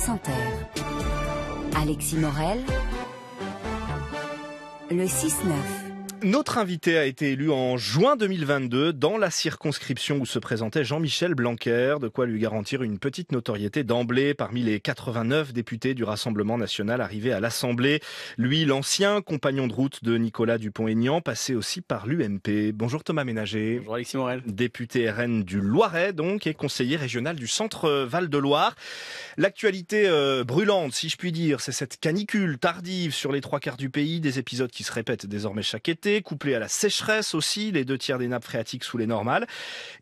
France Alexis Morel. Le 6-9. Notre invité a été élu en juin 2022 dans la circonscription où se présentait Jean-Michel Blanquer, de quoi lui garantir une petite notoriété d'emblée parmi les 89 députés du Rassemblement national arrivés à l'Assemblée. Lui, l'ancien compagnon de route de Nicolas Dupont-Aignan, passé aussi par l'UMP. Bonjour Thomas Ménager. Bonjour Alexis Morel. Député RN du Loiret, donc, et conseiller régional du centre Val-de-Loire. L'actualité euh, brûlante, si je puis dire, c'est cette canicule tardive sur les trois quarts du pays, des épisodes qui se répètent désormais chaque été Couplé à la sécheresse aussi, les deux tiers des nappes phréatiques sous les normales.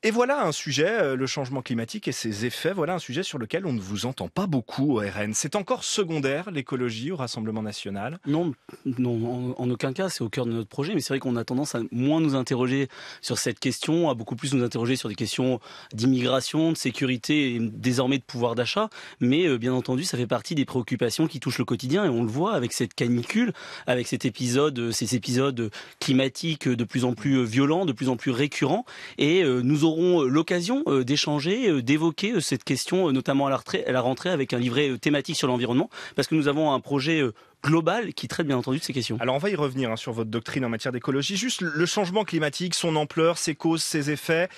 Et voilà un sujet, euh, le changement climatique et ses effets, voilà un sujet sur lequel on ne vous entend pas beaucoup au RN. C'est encore secondaire l'écologie au Rassemblement national Non, non en, aucun cas, c'est au cœur de notre projet, mais c'est vrai qu'on a tendance à moins nous interroger sur cette question, à beaucoup plus nous interroger sur des questions d'immigration, de sécurité et désormais de pouvoir d'achat. Mais euh, bien entendu, ça fait partie des préoccupations qui touchent le quotidien et on le voit avec cette canicule, avec cet épisode, euh, ces épisodes climatique de plus en plus euh, violent, de plus en plus récurrent. Et euh, nous aurons euh, l'occasion d'échanger, d'évoquer cette question, notamment à la, rentrée avec un livret thématique sur l'environnement, parce que nous avons un projet global qui traite bien entendu de ces questions. Alors on va y revenir hein, sur votre doctrine en matière d'écologie. Juste le changement climatique, son ampleur, ses causes, ses effets,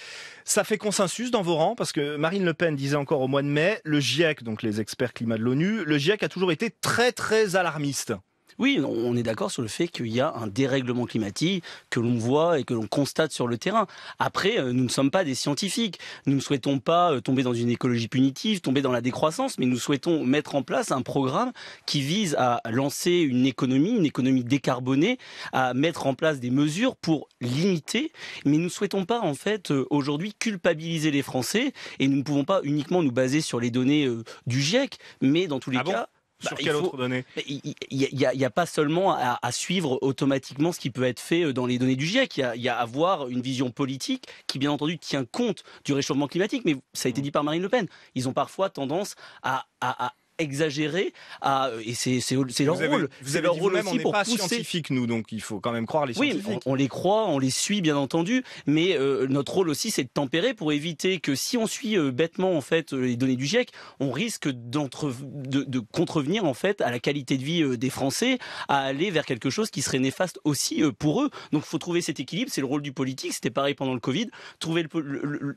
ça fait consensus dans vos rangs parce que Marine Le Pen disait encore au mois de mai, le GIEC, donc les experts climat de l'ONU, le GIEC a toujours été très très alarmiste. Oui, on est d'accord sur le fait qu'il y a un dérèglement climatique que l'on voit et que l'on constate sur le terrain. Après, euh, nous ne sommes pas des scientifiques. Nous ne souhaitons pas euh, tomber dans une écologie punitive, tomber dans la décroissance, mais nous souhaitons mettre en place un programme qui vise à lancer une économie, une économie décarbonée, à mettre en place des mesures pour limiter. Mais nous ne souhaitons pas, en fait, euh, aujourd'hui culpabiliser les Français et nous ne pouvons pas uniquement nous baser sur les données du GIEC, mais dans tous les ah cas, bah, Sur Il n'y a, pas seulement à, suivre automatiquement ce qui peut être fait euh, dans les données du GIEC. Il y a, à avoir une vision politique qui, bien entendu, tient compte du réchauffement climatique. Mais ça a été mmh. dit par Marine Le Pen. Ils ont parfois tendance à exagéré à, et c'est leur rôle. Vous avez leur rôle aussi on pour pas scientifique nous donc il faut quand même croire les scientifiques. Oui, on, les croit, on les suit bien entendu, mais euh, notre rôle aussi c'est de tempérer pour éviter que si on suit euh, bêtement en fait euh, les données du GIEC, on risque de, de, contrevenir en fait à la qualité de vie euh, des Français, à aller vers quelque chose qui serait néfaste aussi pour eux. Donc il faut trouver cet équilibre, c'est le rôle du politique, c'était pareil pendant le Covid, trouver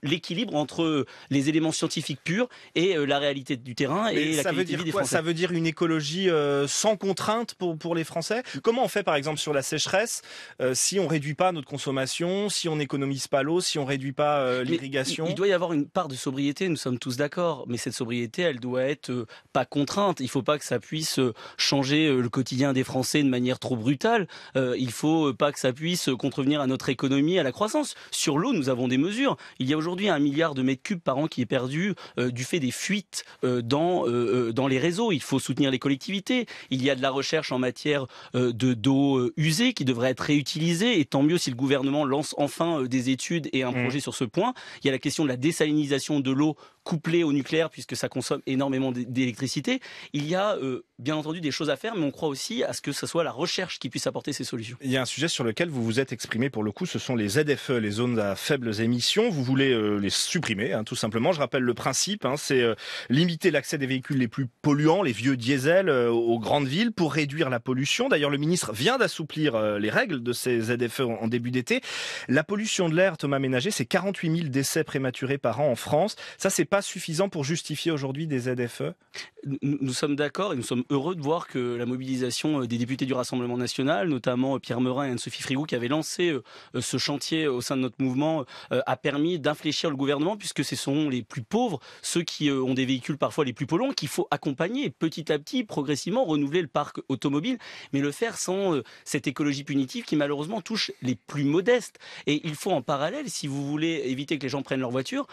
l'équilibre entre les éléments scientifiques purs et la réalité du terrain et la quoi Ça veut dire une écologie euh, sans contrainte pour, pour les Français Comment on fait par exemple sur la sécheresse euh, si on réduit pas notre consommation, si on n'économise pas l'eau, si on réduit pas euh, l'irrigation il, doit y avoir une part de sobriété, nous sommes tous d'accord, mais cette sobriété, elle doit être pas contrainte. Il ne faut pas que ça puisse changer le quotidien des Français de manière trop brutale. il ne faut pas que ça puisse contrevenir à notre économie, à la croissance. Sur l'eau, nous avons des mesures. Il y a aujourd'hui un milliard de mètres cubes par an qui est perdu du fait des fuites dans, dans les réseaux, il faut soutenir les collectivités. Il y a de la recherche en matière euh, de d'eau euh, usée qui devrait être réutilisée et tant mieux si le gouvernement lance enfin euh, des études et un mmh. projet sur ce point. Il y a la question de la désalinisation de l'eau couplé au nucléaire puisque ça consomme énormément d'électricité. Il y a euh, bien entendu des choses à faire, mais on croit aussi à ce que ce soit la recherche qui puisse apporter ces solutions. Il y a un sujet sur lequel vous vous êtes exprimé pour le coup, ce sont les ZFE, les zones à faibles émissions. Vous voulez euh, les supprimer, hein, tout simplement. Je rappelle le principe, hein, c'est euh, limiter l'accès des véhicules les plus polluants, les vieux diesels, aux grandes villes pour réduire la pollution. D'ailleurs, le ministre vient d'assouplir les règles de ces ZFE en, en début d'été. La pollution de l'air, Thomas Ménager, c'est 48 000 décès prématurés par an en France. Ça, c'est pas suffisant pour justifier aujourd'hui des ZFE Nous sommes d'accord et nous sommes heureux de voir que la mobilisation euh, des députés du Rassemblement national, notamment euh, Pierre Meurin et Anne-Sophie Frigou, qui avaient lancé euh, ce chantier au sein de notre mouvement, a permis d'infléchir le gouvernement, puisque ce sont les plus pauvres, ceux qui ont des véhicules parfois les plus polluants, qu'il faut accompagner petit à petit, progressivement, renouveler le parc automobile, mais le faire sans cette écologie punitive qui malheureusement touche les plus modestes. Et il faut en parallèle, si vous voulez éviter que les gens prennent leur voiture,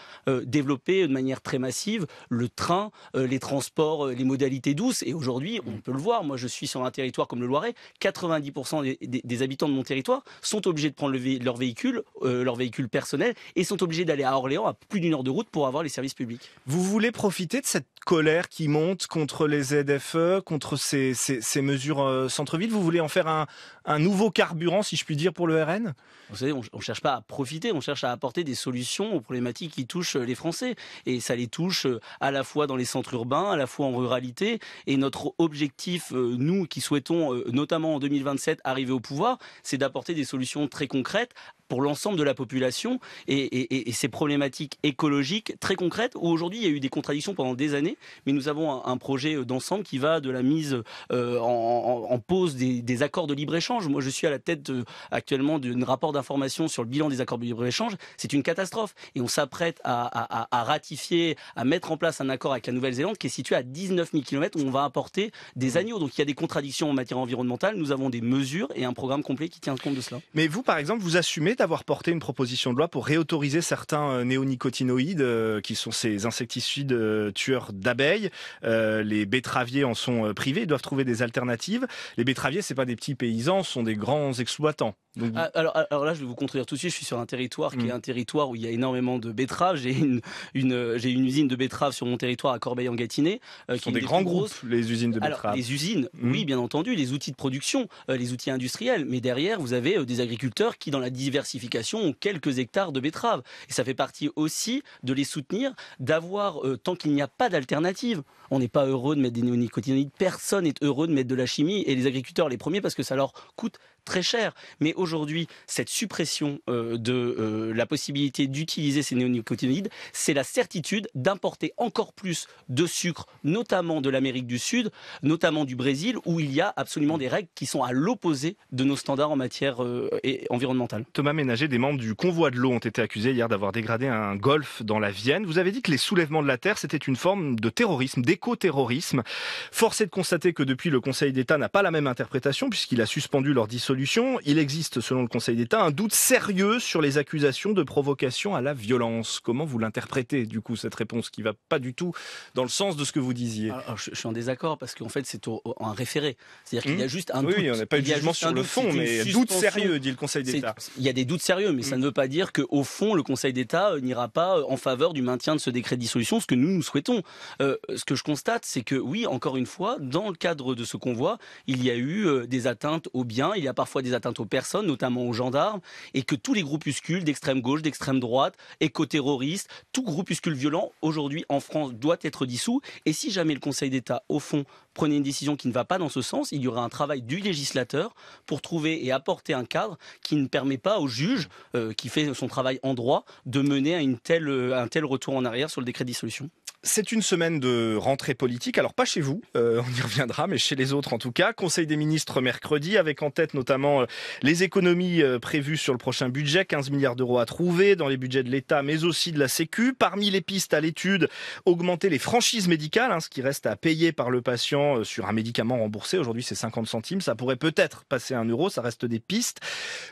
développer de manière très massive le train, euh, les transports, euh, les modalités douces. Et aujourd'hui, on mm. peut le voir. Moi, je suis sur un territoire comme le Loiret. 90% des, habitants de mon territoire sont obligés de prendre leur véhicule, euh, leur véhicule personnel, et sont obligés d'aller à Orléans à plus d'une heure de route pour avoir les services publics. Vous voulez profiter de cette colère qui monte contre les ZFE, contre ces, ces, mesures centre-ville Vous voulez en faire un, un, nouveau carburant, si je puis dire, pour le RN Vous savez, on ne cherche pas à profiter, on cherche à apporter des solutions aux problématiques qui touchent les Français. Et ça les touche euh, à la fois dans les centres urbains, à la fois en ruralité. Et notre objectif, euh, nous qui souhaitons euh, notamment en 2027 arriver au pouvoir, c'est d'apporter des solutions très concrètes pour l'ensemble de la population et, ces problématiques écologiques très concrètes où aujourd'hui il y a eu des contradictions pendant des années, mais nous avons un, projet d'ensemble qui va de la mise en, pause des, accords de libre-échange. Moi je suis à la tête actuellement d'un rapport d'information sur le bilan des accords de libre-échange. C'est une catastrophe et on s'apprête à ratifier à mettre en place un accord avec la Nouvelle-Zélande qui est situé à 19 000 km où on va apporter des mmh. agneaux. Donc il y a des contradictions en matière environnementale. Nous avons des mesures et un programme complet qui tient compte de cela. Mais vous, par exemple, vous assumez d'avoir porté une proposition de loi pour réautoriser certains euh, néonicotinoïdes euh, qui sont ces insecticides euh, tueurs d'abeilles. les betteraviers en sont privés, ils doivent trouver des alternatives. Les betteraviers, c'est pas des petits paysans, ce sont des grands exploitants. Ah, ah, alors, là, je vais vous contredire tout de suite. Je suis sur un territoire qui est mm. un territoire où il y a énormément de betteraves. J'ai une, usine de betteraves sur mon territoire à corbeil en euh, qui sont des, grands groupes, les usines de betteraves. Alors, les usines, mm. oui, bien entendu, les outils de production, euh, les outils industriels. Mais derrière, vous avez euh, des agriculteurs qui, dans la diversification, ont quelques hectares de betteraves. Et ça fait partie aussi de les soutenir, d'avoir, tant qu'il n'y a pas d'alternative. On n'est pas heureux de mettre des néonicotinoïdes. Personne n'est heureux de mettre de la chimie et les agriculteurs les premiers parce que ça leur coûte très cher. Mais aujourd'hui, cette suppression euh, de euh, la possibilité d'utiliser ces néonicotinoïdes, c'est la certitude d'importer encore plus de sucre, notamment de l'Amérique du Sud, notamment du Brésil, où il y a absolument des règles qui sont à l'opposé de nos standards en matière euh, environnementale. Thomas Ménager, des membres du convoi de l'eau ont été accusés hier d'avoir dégradé un golf dans la Vienne. Vous avez dit que les soulèvements de la terre, c'était une forme de terrorisme, terrorisme Force est de constater que depuis, le Conseil d'État n'a pas la même interprétation puisqu'il a suspendu leur dissolution. Il existe, selon le Conseil d'État, un doute sérieux sur les accusations de provocation à la violence. Comment vous l'interprétez, du coup, cette réponse qui ne va pas du tout dans le sens de ce que vous disiez ah, ah, je, suis en désaccord parce qu'en fait, c'est un référé. C'est-à-dire qu'il y a hum juste un doute. Oui, on n'a pas eu de jugement sur le fond, mais doute sérieux, dit le Conseil d'État. Il y a des doutes sérieux, mais ça hum. ne veut pas dire qu'au fond, le Conseil d'État euh, n'ira pas euh, en faveur du maintien de ce décret de dissolution, ce que nous, nous souhaitons. Euh, ce que je constate, c'est que oui, encore une fois, dans le cadre de ce convoi, il y a eu euh, des atteintes aux biens, il y a parfois des atteintes aux personnes, notamment aux gendarmes, et que tous les groupuscules d'extrême gauche, d'extrême droite, éco-terroristes, tout groupuscule violent aujourd'hui en France doit être dissous. Et si jamais le Conseil d'État, au fond, prenait une décision qui ne va pas dans ce sens, il y aura un travail du législateur pour trouver et apporter un cadre qui ne permet pas au juge, euh, qui fait son travail en droit, de mener à, une telle, euh, un tel retour en arrière sur le décret de dissolution. C'est une semaine de rentrée politique, alors pas chez vous, euh, on y reviendra, mais chez les autres en tout cas. Conseil des ministres mercredi, avec en tête notamment euh, les économies euh, prévues sur le prochain budget, 15 milliards d'euros à trouver dans les budgets de l'État, mais aussi de la Sécu. Parmi les pistes à l'étude, augmenter les franchises médicales, hein, ce qui reste à payer par le patient sur un médicament remboursé. Aujourd'hui, c'est 50 centimes, ça pourrait peut-être passer à 1 euro, ça reste des pistes.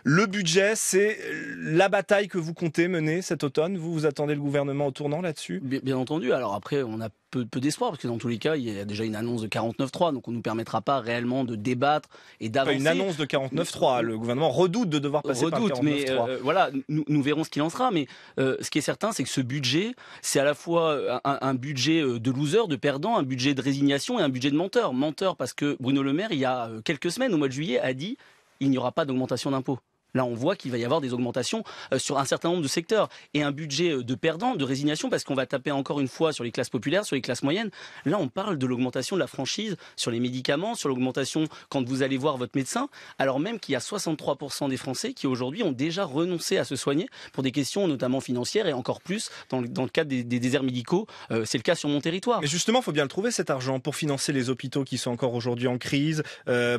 Le budget, c'est la bataille que vous comptez mener cet automne. Vous, vous attendez le gouvernement au tournant là-dessus bien entendu. Alors après, on a peu, peu d'espoir, parce que dans tous les cas, il y a déjà une annonce de 49.3, donc on ne nous permettra pas réellement de débattre et d'avancer. Une annonce de 49.3, le gouvernement redoute de devoir passer par Mais euh, voilà, nous, verrons ce qu'il en sera, mais euh, ce qui est certain, c'est que ce budget, c'est à la fois euh, un, un, budget de loser, de perdant, un budget de résignation et un budget de menteur. Menteur parce que Bruno Le Maire, il y a quelques semaines, au mois de juillet, a dit il n'y aura pas d'augmentation d'impôts. Là, on voit qu'il va y avoir des augmentations euh, sur un certain nombre de secteurs et un budget euh, de perdant, de résignation, parce qu'on va taper encore une fois sur les classes populaires, sur les classes moyennes. Là, on parle de l'augmentation de la franchise sur les médicaments, sur l'augmentation quand vous allez voir votre médecin, alors même qu'il y a 63% des Français qui aujourd'hui ont déjà renoncé à se soigner pour des questions notamment financières et encore plus dans le, cadre des, déserts médicaux. Euh, c'est le cas sur mon territoire. Mais justement, il faut bien le trouver cet argent pour financer les hôpitaux qui sont encore aujourd'hui en crise,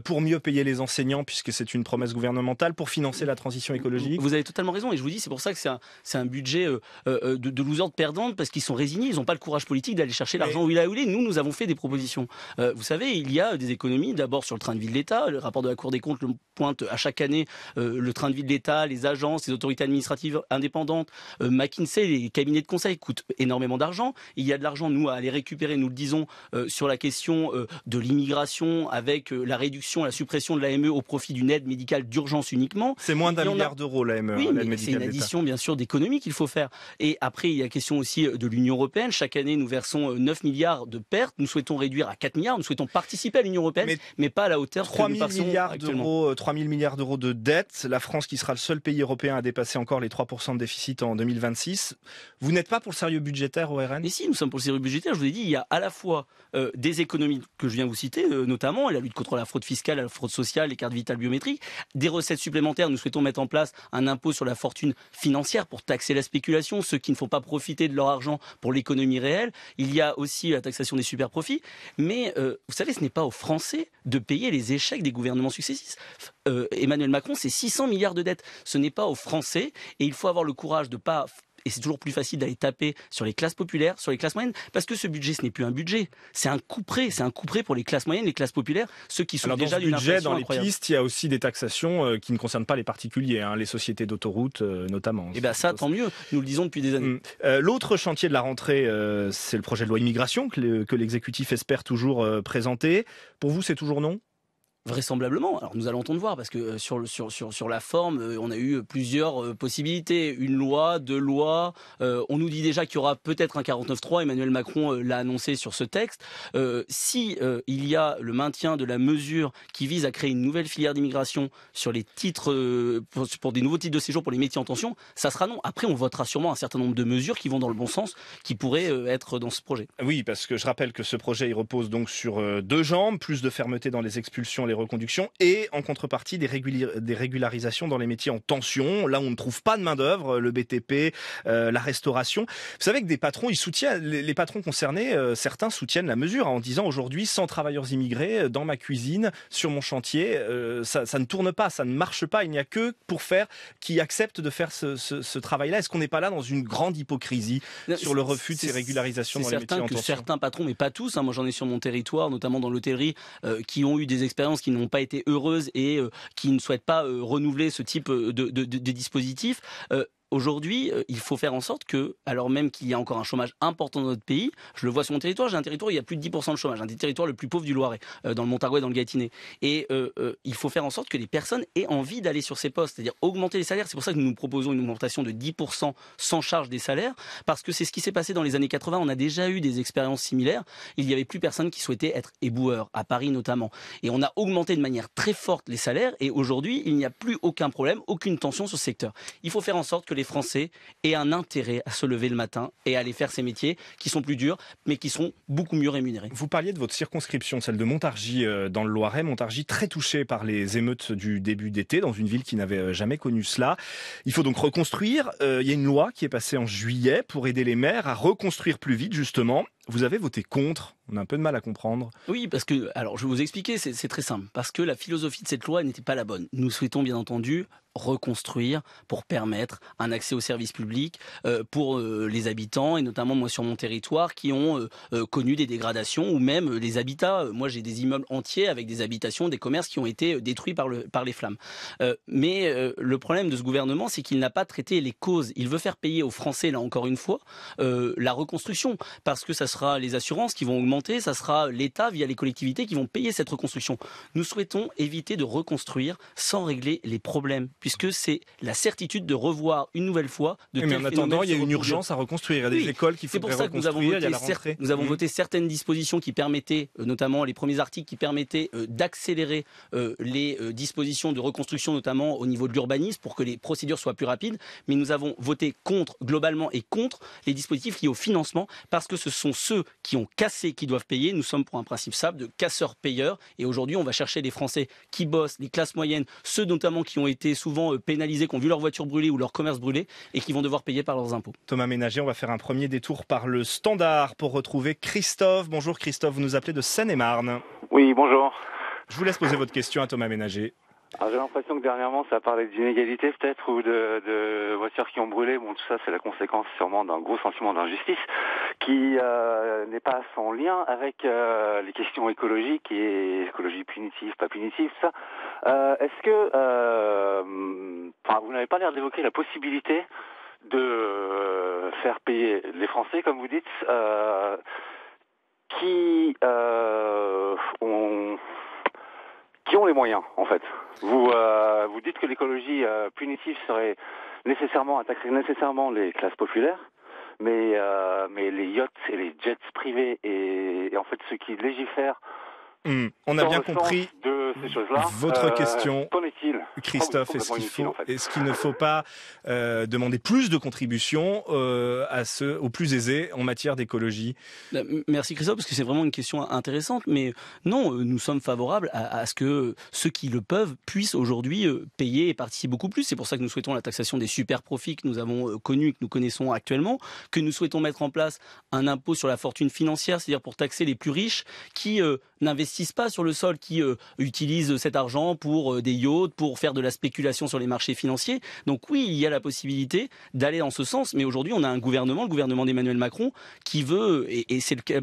pour mieux payer les enseignants puisque c'est une promesse gouvernementale, pour financer la transition écologique. Vous avez totalement raison, et je vous dis, c'est pour ça que c'est un, budget euh, euh, de, de perdante parce qu'ils sont résignés, ils n'ont pas le courage politique d'aller chercher l'argent où il a où il est. Nous, nous avons fait des propositions. Euh, vous savez, il y a des économies d'abord sur le train de vie de l'État. Le rapport de la Cour des comptes le pointe à chaque année le train de vie de l'État, les agences, les autorités administratives indépendantes, McKinsey, les cabinets de conseil coûtent énormément d'argent. Il y a de l'argent, nous, à aller récupérer, nous le disons, sur la question de l'immigration avec la réduction, la suppression de l'AME au profit d'une aide médicale d'urgence uniquement. C'est moins d'un milliard d'euros, la e, Oui, mais e c'est une addition, bien sûr, d'économies qu'il faut faire. Et après, il y a question aussi euh, de l'Union européenne. Chaque année, nous versons 9 euh, milliards de pertes. Nous souhaitons réduire à 4 milliards. Nous souhaitons participer à l'Union européenne, mais, pas à la hauteur 3 milliards d'euros, 3 euh, 000 milliards d'euros de dettes. La France qui sera le seul pays européen à dépasser encore les 3% de déficit en 2026. Vous n'êtes pas pour le sérieux budgétaire ORN Mais si, nous sommes pour le sérieux budgétaire. Je vous ai dit, il y a à la fois des économies que je viens vous citer, notamment la lutte contre la fraude fiscale, la fraude sociale, les cartes vitales biométriques, des recettes supplémentaires souhaitons mettre en place un impôt sur la fortune financière pour taxer la spéculation, ceux qui ne font pas profiter de leur argent pour l'économie réelle. Il y a aussi la taxation des super profits. Mais euh, vous savez, ce n'est pas aux Français de payer les échecs des gouvernements successifs. Euh, Emmanuel Macron, c'est 600 milliards de dettes. Ce n'est pas aux Français. Et il faut avoir le courage de ne pas et c'est toujours plus facile d'aller taper sur les classes populaires, sur les classes moyennes, parce que ce budget, ce n'est plus un budget, c'est un coup près, c'est un coup pour les classes moyennes, les classes populaires, ceux qui sont Alors, déjà dans budget, dans les pistes, il y a aussi des taxations euh, qui ne concernent pas les particuliers, hein, les sociétés d'autoroutes euh, notamment. Et eh bien ça, tant mieux, nous le disons depuis des années. Mm. Euh, l'autre chantier de la rentrée, c'est le projet de loi immigration que l'exécutif espère toujours présenter. Pour vous, c'est toujours non Vraisemblablement. Alors nous allons entendre voir parce que euh, sur, sur, sur, la forme, euh, on a eu euh, plusieurs possibilités. Une loi, deux lois. on nous dit déjà qu'il y aura peut-être un 49-3. Emmanuel Macron l'a annoncé sur ce texte. Euh, si il y a le maintien de la mesure qui vise à créer une nouvelle filière d'immigration sur les titres pour, des nouveaux titres de séjour pour les métiers en tension, ça sera non. Après, on votera sûrement un certain nombre de mesures qui vont dans le bon sens, qui pourraient être dans ce projet. Oui, parce que je rappelle que ce projet il repose donc sur deux jambes, plus de fermeté dans les expulsions, les reconduction et en contrepartie des, des régularisations dans les métiers en tension, là où on ne trouve pas de main-d'œuvre, euh, le BTP, euh, la restauration. Vous savez que des patrons, ils soutiennent, les, patrons concernés, euh, certains soutiennent la mesure hein, en disant aujourd'hui, sans travailleurs immigrés, dans ma cuisine, sur mon chantier, ça, ne tourne pas, ça ne marche pas, il n'y a que pour faire qui acceptent de faire ce, travail-là. Est-ce qu'on n'est pas là dans une grande hypocrisie sur le refus de ces régularisations dans les métiers en tension certains patrons, mais pas tous, hein. moi j'en ai sur mon territoire, notamment dans l'hôtellerie, qui ont eu des expériences qui n'ont pas été heureuses et euh, qui ne souhaitent pas euh, renouveler ce type euh, de dispositif. Aujourd'hui, euh, il faut faire en sorte que, alors même qu'il y a encore un chômage important dans notre pays, je le vois sur mon territoire, j'ai un territoire où il y a plus de 10% de chômage, un des territoires le plus pauvre du Loiret, euh, dans le Montargois, dans le Gâtinais. Et euh, il faut faire en sorte que les personnes aient envie d'aller sur ces postes, c'est-à-dire augmenter les salaires. C'est pour ça que nous, nous proposons une augmentation de 10% sans charge des salaires, parce que c'est ce qui s'est passé dans les années 80. On a déjà eu des expériences similaires. Il n'y avait plus personne qui souhaitait être éboueur, à Paris notamment. Et on a augmenté de manière très forte les salaires, et aujourd'hui, il n'y a plus aucun problème, aucune tension sur ce secteur. Il faut faire en sorte que les Français aient un intérêt à se lever le matin et à aller faire ces métiers qui sont plus durs, mais qui sont beaucoup mieux rémunérés. Vous parliez de votre circonscription, celle de Montargis euh, dans le Loiret. Montargis très touchée par les émeutes du début d'été dans une ville qui n'avait euh, jamais connu cela. Il faut donc reconstruire. Euh, il y a une loi qui est passée en juillet pour aider les maires à reconstruire plus vite, justement. Vous avez voté contre. On a un peu de mal à comprendre. Oui, parce que, alors je vais vous expliquer, c'est très simple. Parce que la philosophie de cette loi n'était pas la bonne. Nous souhaitons bien entendu reconstruire pour permettre un accès aux services publics euh, pour euh, les habitants et notamment moi sur mon territoire qui ont euh, connu des dégradations ou même les habitats. Moi j'ai des immeubles entiers avec des habitations, des commerces qui ont été détruits par, le, par les flammes. mais le problème de ce gouvernement c'est qu'il n'a pas traité les causes. Il veut faire payer aux Français là encore une fois la reconstruction parce que ça sera les assurances qui vont augmenter, ça sera l'État via les collectivités qui vont payer cette reconstruction. Nous souhaitons éviter de reconstruire sans régler les problèmes puisque c'est la certitude de revoir une nouvelle fois de Mais en attendant, il y a une urgence à reconstruire. Il y a des écoles qui faudrait reconstruire. C'est pour ça que nous avons voté, nous avons mmh. voté certaines dispositions qui permettaient, euh, notamment les premiers articles qui permettaient euh, d'accélérer euh, les dispositions de reconstruction, notamment au niveau de l'urbanisme, pour que les procédures soient plus rapides. Mais nous avons voté contre, globalement, et contre les dispositifs liés au financement, parce que ce sont ceux qui ont cassé qui doivent payer. Nous sommes pour un principe simple de casseurs-payeurs. Et aujourd'hui, on va chercher les Français qui bossent, les classes moyennes, ceux notamment qui ont été sous souvent euh, pénalisés, qui ont vu leur voiture brûlée ou leur commerce brûlé et qui vont devoir payer par leurs impôts. Thomas Ménager, on va faire un premier détour par le standard pour retrouver Christophe. Bonjour Christophe, vous nous appelez de Seine-et-Marne. Oui, bonjour. Je vous laisse poser votre question à Thomas Ménager j'ai l'impression que dernièrement ça parlait d'inégalité peut-être ou de, voitures qui ont brûlé. Bon tout ça c'est la conséquence sûrement d'un gros sentiment d'injustice qui euh, n'est pas sans lien avec euh, les questions écologiques et écologie punitive, pas punitive, ça. Euh, est-ce que enfin, vous n'avez pas l'air d'évoquer la possibilité de faire payer les Français, comme vous dites, en fait. Vous, euh, vous dites que l'écologie euh, punitive serait nécessairement attaquer nécessairement les classes populaires, mais euh, mais les yachts et les jets privés et, en fait ceux qui légifèrent. Hmm, on a bien compris de ces choses-là. Votre question. Christophe, ah est-ce qu'il ne faut pas euh, demander plus de contributions euh, à ceux aux plus aisés en matière d'écologie ben, Merci Christophe, parce que c'est vraiment une question intéressante. Mais non, euh, nous sommes favorables à, ce que ceux qui le peuvent puissent aujourd'hui payer et participer beaucoup plus. C'est pour ça que nous souhaitons la taxation des super profits que nous avons connus, que nous connaissons actuellement, que nous souhaitons mettre en place un impôt sur la fortune financière, c'est-à-dire pour taxer les plus riches qui n'investissent pas sur le sol, qui utilisent cet argent pour des yachts, pour faire de la spéculation sur les marchés financiers. Donc oui, il y a la possibilité d'aller dans ce sens, mais aujourd'hui, on a un gouvernement, le gouvernement d'Emmanuel Macron, qui veut, et, c'est la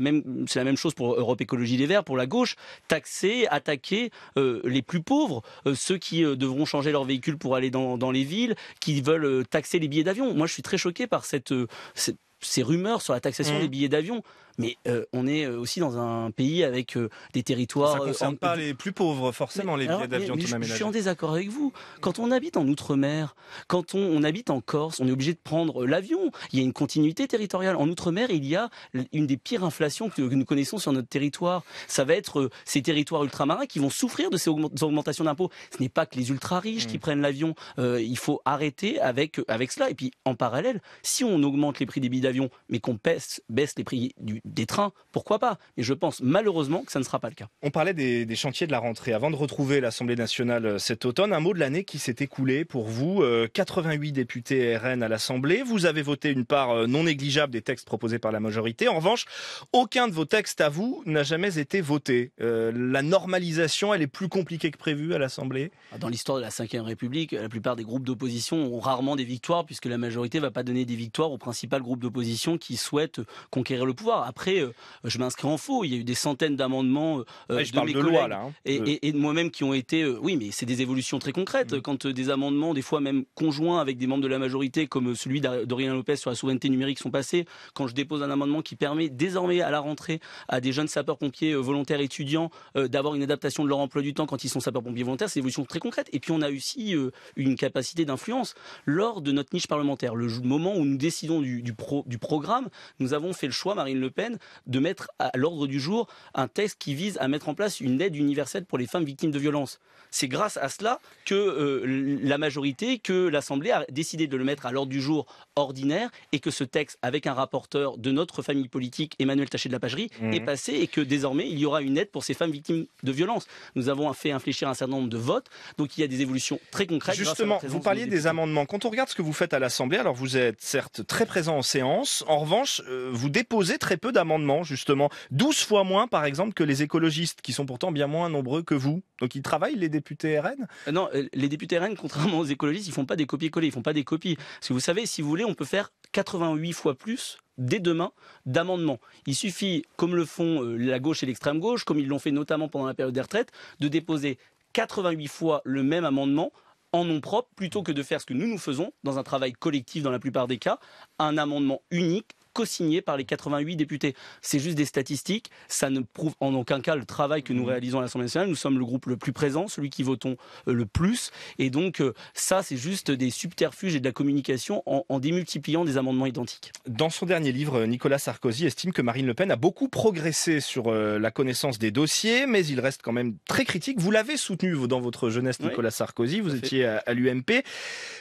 même chose pour Europe Écologie des Verts, pour la gauche, taxer, attaquer euh, les plus pauvres, euh, ceux qui euh, devront changer leur véhicule pour aller dans, les villes, qui veulent taxer les billets d'avion. Moi, je suis très choqué par ces rumeurs sur la taxation mmh. des billets d'avion mais euh, on est euh, aussi dans un pays avec euh, des territoires. Ça ne concerne pas les plus pauvres, forcément, les billets d'avion qu'on aménagés. Je suis en désaccord avec vous. Mmh. Quand on habite en Outre-mer, quand on, habite en Corse, on est obligé de prendre l'avion. Il y a une continuité territoriale. En Outre-mer, il y a une des pires inflations que, nous connaissons sur notre territoire. Ça va être ces territoires ultramarins qui vont souffrir de ces augmentations d'impôts. Ce n'est pas que les ultra-riches qui mmh. prennent l'avion. il faut arrêter avec, avec cela. Et puis, en parallèle, si on augmente les prix des billets d'avion, mais qu'on baisse les prix du des trains, pourquoi pas Mais je pense malheureusement que ça ne sera pas le cas. On parlait des, chantiers de la rentrée. Avant de retrouver l'Assemblée nationale euh, cet automne, un mot de l'année qui s'est écoulé pour vous. 88 euh, députés RN à l'Assemblée. Vous avez voté une part euh, non négligeable des textes proposés par la majorité. En revanche, aucun de vos textes à vous n'a jamais été voté. la normalisation, elle est plus compliquée que prévu à l'Assemblée. Ah, dans l'histoire de la Ve République, la plupart des groupes d'opposition ont rarement des victoires puisque la majorité ne va pas donner des victoires au principal groupes d'opposition qui souhaitent conquérir le pouvoir. Après, euh, je m'inscris en faux. Il y a eu des centaines d'amendements euh, de mes collègues hein. euh. et, de moi-même qui ont été. oui, mais c'est des évolutions très concrètes. Mm. Quand des amendements, des fois même conjoints avec des membres de la majorité, comme celui d'Aurélien Lopez sur la souveraineté numérique, sont passés. Quand je dépose un amendement qui permet désormais à la rentrée à des jeunes sapeurs-pompiers volontaires étudiants d'avoir une adaptation de leur emploi du temps quand ils sont sapeurs-pompiers volontaires, c'est une évolution très concrète. Et puis on a aussi une capacité d'influence lors de notre niche parlementaire. Le moment où nous décidons du, du, pro, du programme, nous avons fait le choix, Marine Le Pen de mettre à l'ordre du jour un texte qui vise à mettre en place une aide universelle pour les femmes victimes de violence. C'est grâce à cela que euh, la majorité, que l'Assemblée a décidé de le mettre à l'ordre du jour ordinaire et que ce texte, avec un rapporteur de notre famille politique, Emmanuel Taché de la Pagerie, mhm. est passé et que désormais il y aura une aide pour ces femmes victimes de violence. Nous avons fait infléchir un certain nombre de votes, donc il y a des évolutions très concrètes. Justement, vous parliez des, amendements. Quand on regarde ce que vous faites à l'Assemblée, alors vous êtes certes très présent en séance, en revanche, euh, vous déposez très peu d'amendements, justement. 12 fois moins, par exemple, que les écologistes, qui sont pourtant bien moins nombreux que vous. Donc ils travaillent, les députés RN euh, Non, euh, les députés RN, contrairement aux écologistes, ils font pas des copier-coller, ils font pas des copies. Parce que vous savez, si vous voulez, on peut faire 88 fois plus dès demain d'amendements. Il suffit, comme le font euh, la gauche et l'extrême gauche, comme ils l'ont fait notamment pendant la période des retraites, de déposer 88 fois le même amendement en nom propre plutôt que de faire ce que nous nous faisons dans un travail collectif dans la plupart des cas, un amendement unique co-signé par les 88 députés. C'est juste des statistiques, ça ne prouve en aucun cas le travail que nous mmh. réalisons à l'Assemblée nationale. Nous sommes le groupe le plus présent, celui qui votons euh, le plus. Et donc euh, ça, c'est juste des subterfuges et de la communication en, démultipliant des amendements identiques. Dans son dernier livre, Nicolas Sarkozy estime que Marine Le Pen a beaucoup progressé sur euh, la connaissance des dossiers, mais il reste quand même très critique. Vous l'avez soutenu dans votre jeunesse, Nicolas Sarkozy, vous étiez à, l'UMP.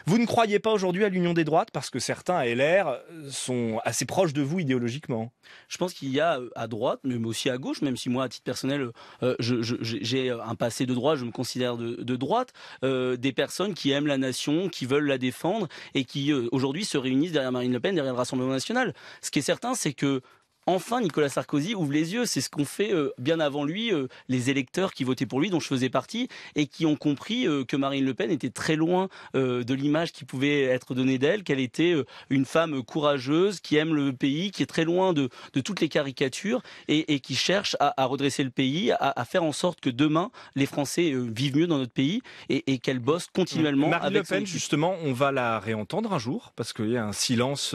Vous ne croyez pas aujourd'hui à l'union des droites parce que certains LR sont assez proches de vous idéologiquement. Je pense qu'il y a euh, à droite, mais aussi à gauche, même si moi, à titre personnel, euh, j'ai un passé de droite, je me considère de, droite, euh, des personnes qui aiment la nation, qui veulent la défendre et qui aujourd'hui se réunissent derrière Marine Le Pen, derrière le Rassemblement national. Ce qui est certain, c'est que enfin Nicolas Sarkozy ouvre les yeux. C'est ce qu'ont fait euh, bien avant lui euh, les électeurs qui votaient pour lui, dont je faisais partie, et qui ont compris euh, que Marine Le Pen était très loin de l'image qui pouvait être donnée d'elle, qu'elle était une femme courageuse, qui aime le pays, qui est très loin de, toutes les caricatures et, qui cherche à, redresser le pays, à, faire en sorte que demain les Français vivent mieux dans notre pays et, qu'elle bosse continuellement. Marine Le Pen, justement, on va la réentendre un jour parce qu'il y a un silence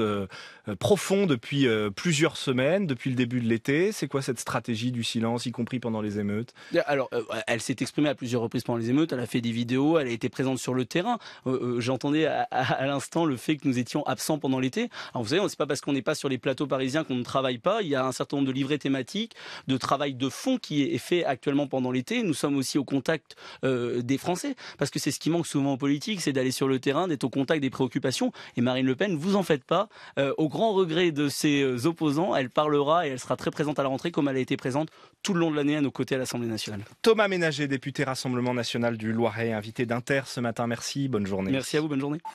profond depuis plusieurs semaines depuis le début de l'été C'est quoi cette stratégie du silence, y compris pendant les émeutes Alors, euh, elle s'est exprimée à plusieurs reprises pendant les émeutes, elle a fait des vidéos, elle a été présente sur le terrain. Euh, euh, j'entendais à, l'instant le fait que nous étions absents pendant l'été. Alors vous savez, n'est pas parce qu'on n'est pas sur les plateaux parisiens qu'on ne travaille pas. Il y a un certain nombre de livrets thématiques, de travail de fond qui est fait actuellement pendant l'été. Nous sommes aussi au contact des Français, parce que c'est ce qui manque souvent en politique, c'est d'aller sur le terrain, d'être au contact des préoccupations. Et Marine Le Pen, vous en faites pas. au grand regret de ses opposants, elle parle et elle sera très présente à la rentrée comme elle a été présente tout le long de l'année à nos côtés à l'Assemblée nationale. Thomas Ménager, député Rassemblement national du Loiret, invité d'Inter ce matin. Merci, bonne journée. Merci à vous, bonne journée.